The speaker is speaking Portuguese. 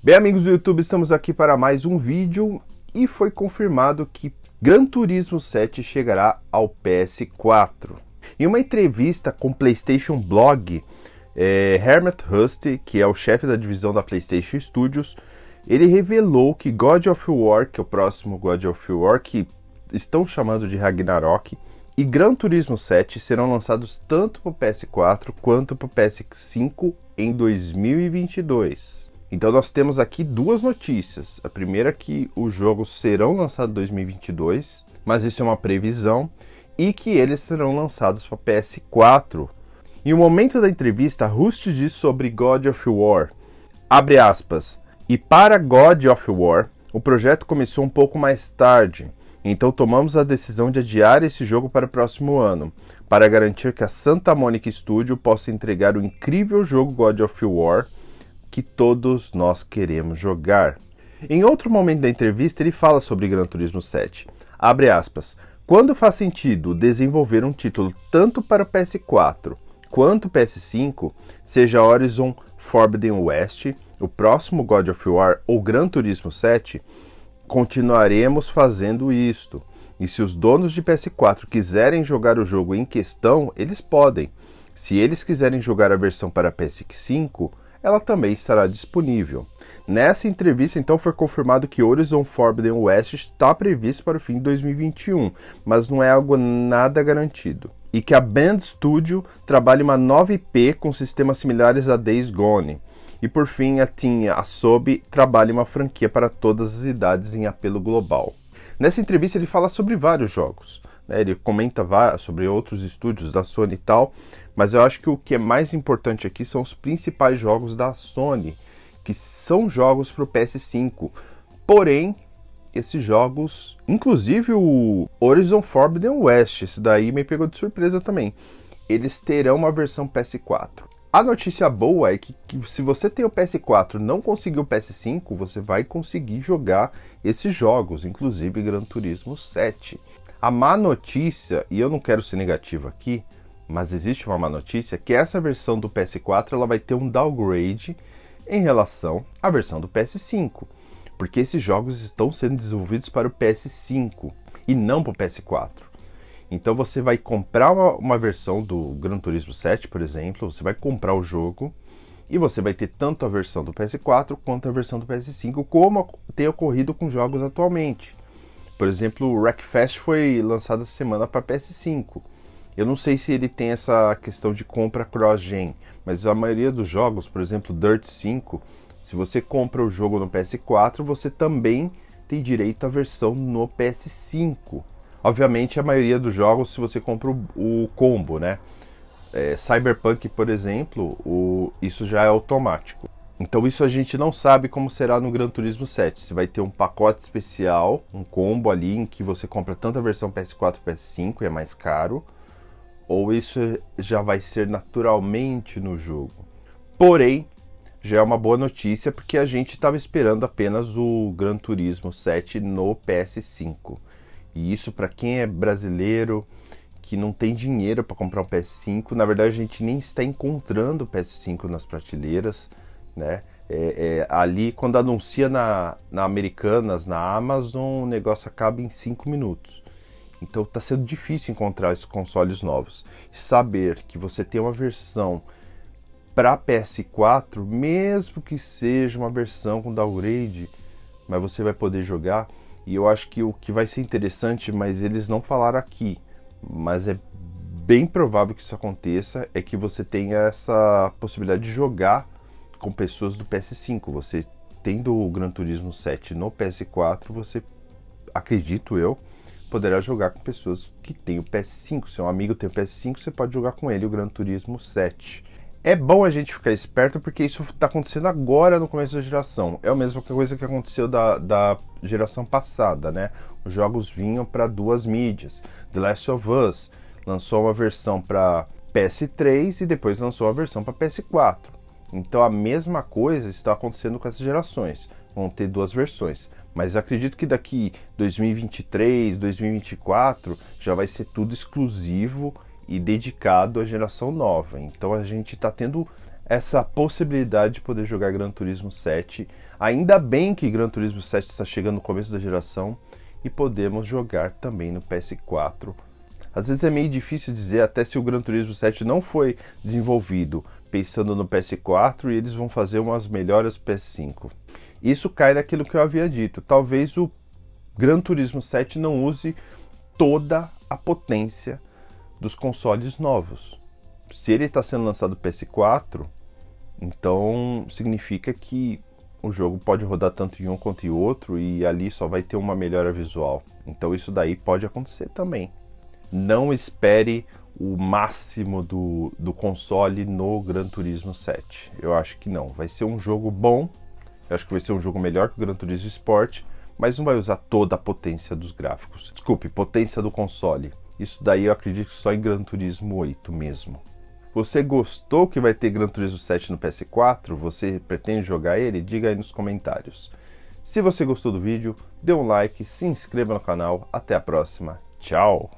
Bem, amigos do YouTube, estamos aqui para mais um vídeo e foi confirmado que Gran Turismo 7 chegará ao PS4. Em uma entrevista com PlayStation Blog, é, Hermit Hust, que é o chefe da divisão da PlayStation Studios, ele revelou que God of War, que é o próximo God of War, que estão chamando de Ragnarok, e Gran Turismo 7 serão lançados tanto para o PS4 quanto para o PS5 em 2022. Então nós temos aqui duas notícias. A primeira é que os jogos serão lançados em 2022, mas isso é uma previsão, e que eles serão lançados para PS4. Em um momento da entrevista, Rust diz sobre God of War, abre aspas, e para God of War, o projeto começou um pouco mais tarde, então tomamos a decisão de adiar esse jogo para o próximo ano, para garantir que a Santa Monica Studio possa entregar o incrível jogo God of War que todos nós queremos jogar. Em outro momento da entrevista, ele fala sobre Gran Turismo 7. Abre aspas. Quando faz sentido desenvolver um título tanto para o PS4 quanto o PS5, seja Horizon Forbidden West, o próximo God of War ou Gran Turismo 7, continuaremos fazendo isto. E se os donos de PS4 quiserem jogar o jogo em questão, eles podem. Se eles quiserem jogar a versão para PS5, ela também estará disponível. Nessa entrevista, então, foi confirmado que Horizon Forbidden West está previsto para o fim de 2021, mas não é algo nada garantido. E que a Band Studio trabalha uma 9P com sistemas similares a Days Gone. E por fim, a Tinha Asobi trabalha uma franquia para todas as idades em apelo global. Nessa entrevista, ele fala sobre vários jogos, né, ele comenta sobre outros estúdios da Sony e tal, mas eu acho que o que é mais importante aqui são os principais jogos da Sony, que são jogos para o PS5. Porém, esses jogos, inclusive o Horizon Forbidden West, esse daí me pegou de surpresa também, eles terão uma versão PS4. A notícia boa é que, que, se você tem o PS4 não conseguiu o PS5, você vai conseguir jogar esses jogos, inclusive Gran Turismo 7. A má notícia, e eu não quero ser negativo aqui, mas existe uma má notícia que essa versão do PS4 ela vai ter um downgrade em relação à versão do PS5, porque esses jogos estão sendo desenvolvidos para o PS5 e não para o PS4. Então você vai comprar uma, uma, versão do Gran Turismo 7, por exemplo, você vai comprar o jogo e você vai ter tanto a versão do PS4 quanto a versão do PS5, como tem ocorrido com jogos atualmente. Por exemplo, o Wreckfest foi lançado essa semana para PS5. Eu não sei se ele tem essa questão de compra cross-gen, mas a maioria dos jogos, por exemplo, Dirt 5, se você compra o jogo no PS4, você também tem direito à versão no PS5. Obviamente, a maioria dos jogos, se você compra o, o combo, né? É, Cyberpunk, por exemplo, o, isso já é automático. Então isso a gente não sabe como será no Gran Turismo 7. Se vai ter um pacote especial, um combo ali em que você compra tanto a versão PS4 PS5 e é mais caro, ou isso já vai ser naturalmente no jogo. Porém, já é uma boa notícia porque a gente estava esperando apenas o Gran Turismo 7 no PS5. E isso para quem é brasileiro que não tem dinheiro para comprar um PS5, na verdade a gente nem está encontrando o PS5 nas prateleiras né? É, é, ali, quando anuncia na, na Americanas, na Amazon, o negócio acaba em 5 minutos. Então está sendo difícil encontrar esses consoles novos. Saber que você tem uma versão para PS4, mesmo que seja uma versão com downgrade, mas você vai poder jogar. E eu acho que o que vai ser interessante, mas eles não falaram aqui, mas é bem provável que isso aconteça, é que você tenha essa possibilidade de jogar com pessoas do PS5. Você tendo o Gran Turismo 7 no PS4, você, acredito eu, poderá jogar com pessoas que têm o PS5. Se é um amigo tem o PS5, você pode jogar com ele o Gran Turismo 7. É bom a gente ficar esperto porque isso está acontecendo agora no começo da geração. É a mesma coisa que aconteceu da, da geração passada, né? Os jogos vinham para duas mídias. The Last of Us lançou uma versão para PS3 e depois lançou a versão para PS4. Então a mesma coisa está acontecendo com essas gerações. Vão ter duas versões. Mas acredito que daqui 2023, 2024 já vai ser tudo exclusivo e dedicado à geração nova. Então a gente está tendo essa possibilidade de poder jogar Gran Turismo 7. Ainda bem que Gran Turismo 7 está chegando no começo da geração e podemos jogar também no PS4 às vezes é meio difícil dizer até se o Gran Turismo 7 não foi desenvolvido pensando no PS4 e eles vão fazer umas melhoras PS5. Isso cai naquilo que eu havia dito. Talvez o Gran Turismo 7 não use toda a potência dos consoles novos. Se ele está sendo lançado PS4, então significa que o jogo pode rodar tanto em um quanto em outro e ali só vai ter uma melhora visual. Então isso daí pode acontecer também não espere o máximo do, do console no Gran Turismo 7. Eu acho que não. Vai ser um jogo bom, eu acho que vai ser um jogo melhor que o Gran Turismo Sport, mas não vai usar toda a potência dos gráficos. Desculpe, potência do console. Isso daí eu acredito só em Gran Turismo 8 mesmo. Você gostou que vai ter Gran Turismo 7 no PS4? Você pretende jogar ele? Diga aí nos comentários. Se você gostou do vídeo, dê um like, se inscreva no canal. Até a próxima. Tchau!